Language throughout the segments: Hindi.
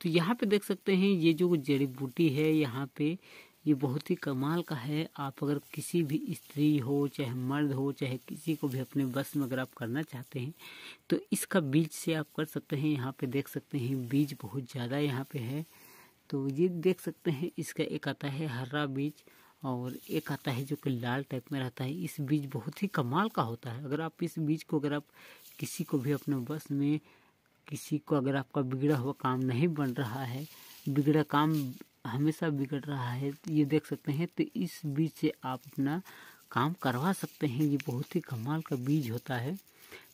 तो यहाँ पे देख सकते हैं ये जो जड़ी बूटी है यहाँ पे ये बहुत ही कमाल का है आप अगर किसी भी स्त्री हो चाहे मर्द हो चाहे किसी को भी अपने बस में अगर आप करना चाहते हैं तो इसका बीज से आप कर सकते हैं यहाँ पे देख सकते हैं बीज बहुत ज़्यादा यहाँ पे है तो ये देख सकते हैं इसका एक आता है हरा बीज और एक आता है जो कि लाल टाइप में रहता है इस बीज बहुत ही कमाल का होता है अगर आप इस बीज को अगर आप किसी को भी अपने बस में किसी को अगर आपका बिगड़ा हुआ काम नहीं बन रहा है बिगड़ा काम हमेशा बिगड़ रहा है ये देख सकते हैं तो इस बीज से आप अपना काम करवा सकते हैं ये बहुत ही कमाल का बीज होता है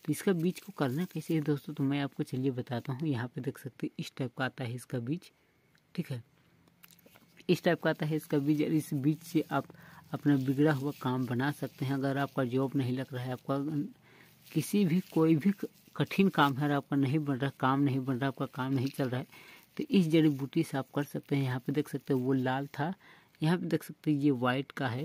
तो इसका बीज को करना कैसे है दोस्तों तो मैं आपको चलिए बताता हूँ यहाँ पे देख सकते हैं इस टाइप का आता है इसका बीज ठीक है इस टाइप का आता है इसका बीज और इस बीज से आप अपना बिगड़ा हुआ काम बना सकते हैं अगर आपका जॉब नहीं लग रहा है आपका किसी भी कोई भी कठिन काम है आपका नहीं बन रहा काम नहीं बन रहा आपका काम नहीं चल रहा है तो इस जड़ी बूटी से आप कर सकते हैं यहाँ पे देख सकते हैं वो लाल था यहाँ पे देख सकते हैं ये वाइट का है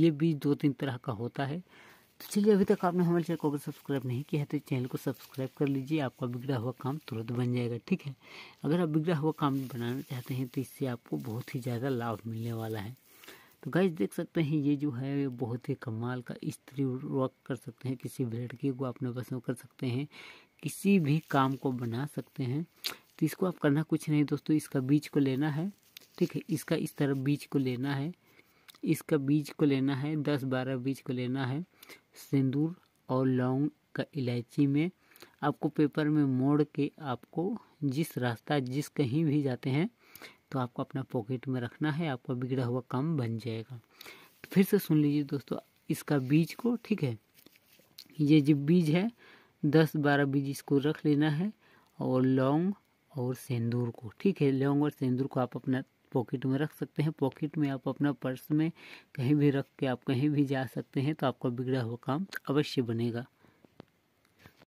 ये बीज दो तीन तरह का होता है तो चलिए अभी तक आपने हमारे चैनल को अगर सब्सक्राइब नहीं किया है तो चैनल को सब्सक्राइब कर लीजिए आपका बिगड़ा हुआ काम तुरंत बन जाएगा ठीक है अगर आप बिगड़ा हुआ काम बनाना चाहते हैं तो इससे आपको बहुत ही ज़्यादा लाभ मिलने वाला है तो गैस देख सकते हैं ये जो है ये बहुत ही कमाल का स्त्री वर्क कर सकते हैं किसी भी लड़की को अपने बस में कर सकते हैं किसी भी काम को बना सकते हैं तो इसको आप करना कुछ नहीं दोस्तों इसका बीज को लेना है ठीक है इसका इस तरह बीज को लेना है इसका बीज को लेना है दस बारह बीज को लेना है सिंदूर और लौंग का इलायची में आपको पेपर में मोड़ के आपको जिस रास्ता जिस कहीं भी जाते हैं तो आपको अपना पॉकेट में रखना है आपका बिगड़ा हुआ काम बन जाएगा तो फिर से सुन लीजिए दोस्तों इसका बीज को ठीक है ये जो बीज है दस बारह बीज इसको रख लेना है और लौंग और सेंदूर को ठीक है लौंग और सेंदूर को आप अपना पॉकेट में रख सकते हैं पॉकेट में आप अपना पर्स में कहीं भी रख के आप कहीं भी जा सकते हैं तो आपका बिगड़ा हुआ काम अवश्य बनेगा